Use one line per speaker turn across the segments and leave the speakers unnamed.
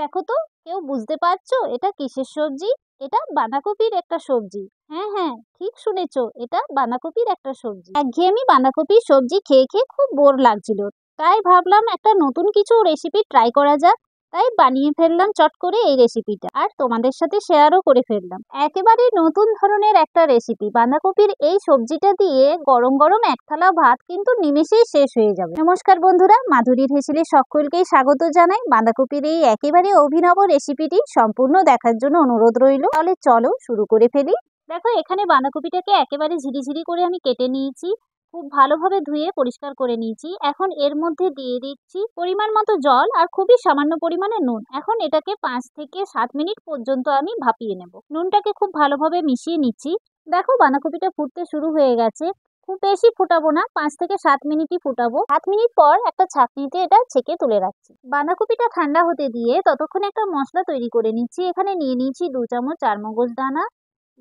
দেখো তো কেউ বুঝতে পারছো এটা কিসের সবজি এটা বাঁধাকপির একটা সবজি হ্যাঁ হ্যাঁ ঠিক শুনেছো এটা বাঁধাকপির একটা সবজি একঘেয়েমি বাঁধাকপির সবজি খেয়ে খেয়ে খুব বোর লাগছিল তাই ভাবলাম একটা নতুন কিছু রেসিপি ট্রাই করা যাক তাই বানিয়ে ফেললাম চট করে এই রেসিপিটা আর তোমাদের সাথে শেয়ারও করে ফেললাম একেবারে নতুন ধরনের একটা রেসিপি বাঁধাকপির এই সবজিটা দিয়ে গরম গরম এক থালা ভাত কিন্তু নিমেষেই শেষ হয়ে যাবে নমস্কার বন্ধুরা মাধুরীর হেসেলে সকলকেই স্বাগত জানাই বাঁধাকপির এই একেবারে অভিনব রেসিপিটি সম্পূর্ণ দেখার জন্য অনুরোধ রইল তাহলে চলো শুরু করে ফেলি দেখো এখানে বাঁধাকপিটাকে একেবারে ঝিরিঝিরি করে আমি কেটে নিয়েছি খুব ভালোভাবে ধুয়ে পরিষ্কার করে নিয়েছি এখন এর মধ্যে দিয়ে দিচ্ছি পরিমাণ মতো জল আর খুবই সামান্য পরিমাণে নুন এখন এটাকে পাঁচ থেকে সাত মিনিট পর্যন্ত আমি ভাপিয়ে নেব নুনটাকে খুব ভালোভাবে মিশিয়ে নিচ্ছি দেখো বাঁধাকপিটা ফুটতে শুরু হয়ে গেছে খুব বেশি ফুটাবো না পাঁচ থেকে সাত মিনিটই ফুটাবো সাত মিনিট পর একটা ছাঁকনিতে এটা ছেঁকে তুলে রাখছি বাঁধাকপিটা ঠান্ডা হতে দিয়ে ততক্ষণে একটা মশলা তৈরি করে নিচ্ছি এখানে নিয়ে নিয়েছি দু চামচ চারমগজ দানা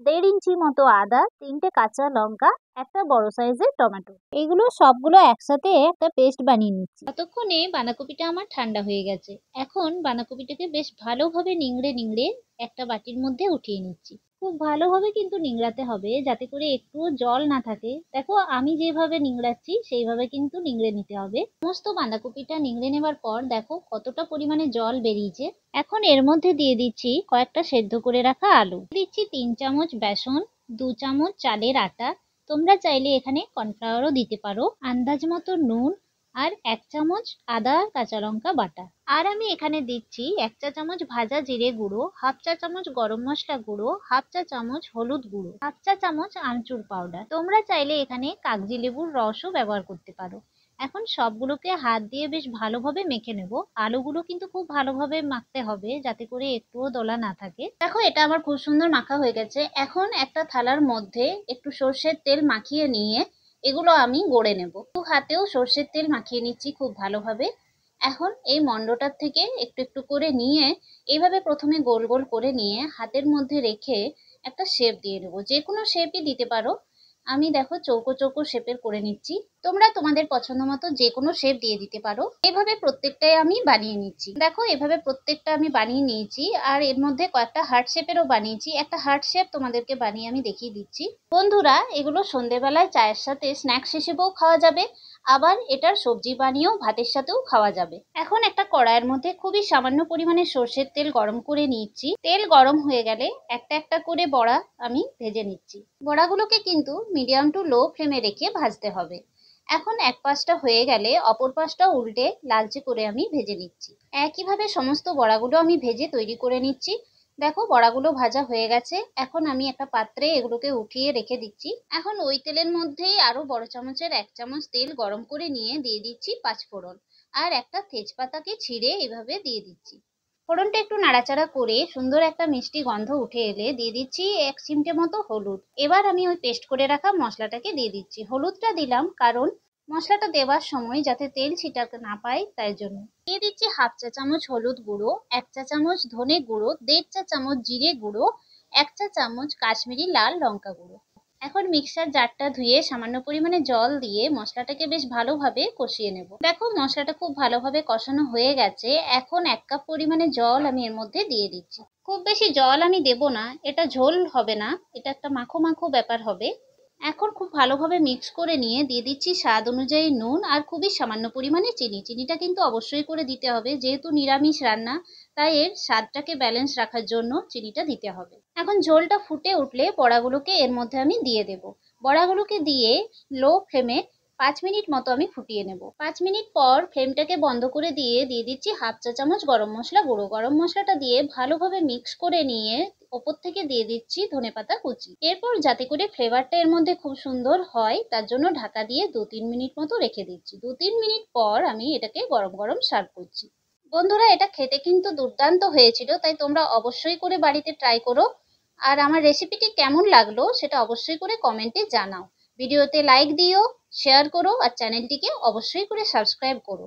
দেড় ইঞ্চি মতো আদা তিনটে কাঁচা লঙ্কা একটা বড় সাইজের টমেটো এগুলো সবগুলো একসাথে একটা পেস্ট বানিয়ে নিচ্ছি ততক্ষণে বাঁধাকপিটা আমার ঠান্ডা হয়ে গেছে এখন বাঁধাকপিটাকে বেশ ভালোভাবে নিংড়ে নিংড়ে একটা বাটির মধ্যে উঠিয়ে নিচ্ছি খুব ভালোভাবে কিন্তু নিংড়াতে হবে যাতে করে একটুও জল না থাকে দেখো আমি যেভাবে নিংড়াচ্ছি সেইভাবে কিন্তু নিংড়ে নিতে হবে সমস্ত বাঁধাকপিটা নিংড়ে নেবার পর দেখো কতটা পরিমাণে জল বেরিয়েছে এখন এর মধ্যে দিয়ে দিচ্ছি কয়েকটা সেদ্ধ করে রাখা আলু দিচ্ছি তিন চামচ বেসন দু চামচ চালের আটা তোমরা চাইলে এখানে কর্নফ্লাওয়ারও দিতে পারো আন্দাজ মতো নুন আর এক চামচ আদা কাঁচা লঙ্কা বাটা আর আমি এখানে দিচ্ছি এক চা চামচ ভাজা জিরে গুঁড়ো হাফ চা চামচ গরম মশলা গুঁড়ো হাফ চা চামচ হলুদ গুঁড়ো হাফ চা চামচ আমচুর পাউডার তোমরা চাইলে এখানে কাগজি লেবুর রসও ব্যবহার করতে পারো এখন সবগুলোকে হাত দিয়ে বেশ ভালোভাবে মেখে নেব আলুগুলো কিন্তু খুব ভালোভাবে মাখতে হবে যাতে করে একটুও দোলা না থাকে দেখো এটা আমার খুব সুন্দর মাখা হয়ে গেছে এখন একটা থালার মধ্যে একটু সর্ষের তেল মাখিয়ে নিয়ে এগুলো আমি গড়ে নেব দু হাতেও সর্ষের তেল মাখিয়ে নিচ্ছি খুব ভালোভাবে এখন এই মণ্ডটার থেকে একটু একটু করে নিয়ে এইভাবে প্রথমে গোল গোল করে নিয়ে হাতের মধ্যে রেখে একটা শেপ দিয়ে নেব যে কোনো শেপই দিতে পারো আমি দেখো চৌকো চৌকো শেপের করে নিচ্ছি তোমরা তোমাদের পছন্দ মতো যে কোনো শেপ দিয়ে দিতে পারো এভাবে প্রত্যেকটাই আমি বানিয়ে নিচ্ছি দেখো এভাবে প্রত্যেকটা আমি বানিয়ে নিয়েছি আর এর মধ্যে কয়েকটা হার্ট শেপেরও বানিয়েছি একটা হার্ট শেপ তোমাদেরকে বানিয়ে আমি দেখিয়ে দিচ্ছি বন্ধুরা এগুলো সন্ধেবেলায় চায়ের সাথে স্ন্যাক্স হিসেবেও খাওয়া যাবে আবার এটার সবজি বানিয়েও ভাতের সাথেও খাওয়া যাবে এখন একটা কড়াইয়ের মধ্যে খুবই সামান্য পরিমাণে সর্ষের তেল গরম করে নিচ্ছি তেল গরম হয়ে গেলে একটা একটা করে বড়া আমি ভেজে নিচ্ছি বড়াগুলোকে কিন্তু মিডিয়াম টু লো ফ্লেমে রেখে ভাজতে হবে এখন এক পাশটা হয়ে গেলে অপর পাশটা উল্টে লালচে করে আমি ভেজে নিচ্ছি একইভাবে সমস্ত বড়াগুলো আমি ভেজে তৈরি করে নিচ্ছি দেখো বড়াগুলো ভাজা হয়ে গেছে এখন আমি একটা পাত্রে এগুলোকে উঠিয়ে রেখে দিচ্ছি এখন ওই তেলের মধ্যেই আরও বড় চামচের এক চামচ তেল গরম করে নিয়ে দিয়ে দিচ্ছি পাঁচফোড়ন আর একটা তেজপাতাকে ছিঁড়ে এভাবে দিয়ে দিচ্ছি ফোড়নটা একটু নাড়াচাড়া করে সুন্দর একটা মিষ্টি গন্ধ উঠে এলে দিয়ে দিচ্ছি এক চিমটে মতো হলুদ এবার আমি ওই পেস্ট করে রাখা মশলাটাকে দিয়ে দিচ্ছি হলুদটা দিলাম কারণ মশলাটা দেওয়ার সময় যাতে তেল ছিটাতে না পায় তাই জন্য দিয়ে দিচ্ছি হাফ চা চামচ হলুদ গুঁড়ো এক চা চামচ ধনে গুঁড়ো দেড় চা চামচ জিরে গুঁড়ো এক চা চামচ কাশ্মীরি লাল লঙ্কা গুঁড়ো এখন মিক্সার জারটা ধুয়ে সামান্য পরিমাণে জল দিয়ে মশলাটাকে বেশ ভালোভাবে কষিয়ে নেব দেখো মশলাটা খুব ভালোভাবে কষানো হয়ে গেছে এখন এক কাপ পরিমাণে জল আমি এর মধ্যে দিয়ে দিচ্ছি খুব বেশি জল আমি দেব না এটা ঝোল হবে না এটা একটা মাখো মাখো ব্যাপার হবে এখন খুব ভালোভাবে মিক্স করে নিয়ে দিয়ে দিচ্ছি স্বাদ অনুযায়ী নুন আর খুবই সামান্য পরিমাণে চিনি চিনিটা কিন্তু অবশ্যই করে দিতে হবে যেহেতু নিরামিষ রান্না তাই এর স্বাদটাকে ব্যালেন্স রাখার জন্য চিনিটা দিতে হবে এখন ঝোলটা ফুটে উঠলে বড়াগুলোকে এর মধ্যে আমি দিয়ে দেব বড়াগুলোকে দিয়ে লো ফ্লেমে পাঁচ মিনিট মতো আমি ফুটিয়ে নেব পাঁচ মিনিট পর ফ্লেমটাকে বন্ধ করে দিয়ে দিয়ে দিচ্ছি হাফ চা চামচ গরম মশলা গুঁড়ো গরম মশলাটা দিয়ে ভালোভাবে মিক্স করে নিয়ে ওপর থেকে দিয়ে দিচ্ছি ধনে পাতা কুচি এরপর যাতে করে ফ্লেভারটা এর মধ্যে খুব সুন্দর হয় তার জন্য ঢাকা দিয়ে দু তিন মিনিট মতো রেখে দিচ্ছি দু তিন মিনিট পর আমি এটাকে গরম গরম সার্ভ করছি বন্ধুরা এটা খেতে কিন্তু দুর্দান্ত হয়েছিল তাই তোমরা অবশ্যই করে বাড়িতে ট্রাই করো আর আমার রেসিপিটি কেমন লাগলো সেটা অবশ্যই করে কমেন্টে জানাও ভিডিওতে লাইক দিও শেয়ার করো আর চ্যানেলটিকে অবশ্যই করে সাবস্ক্রাইব করো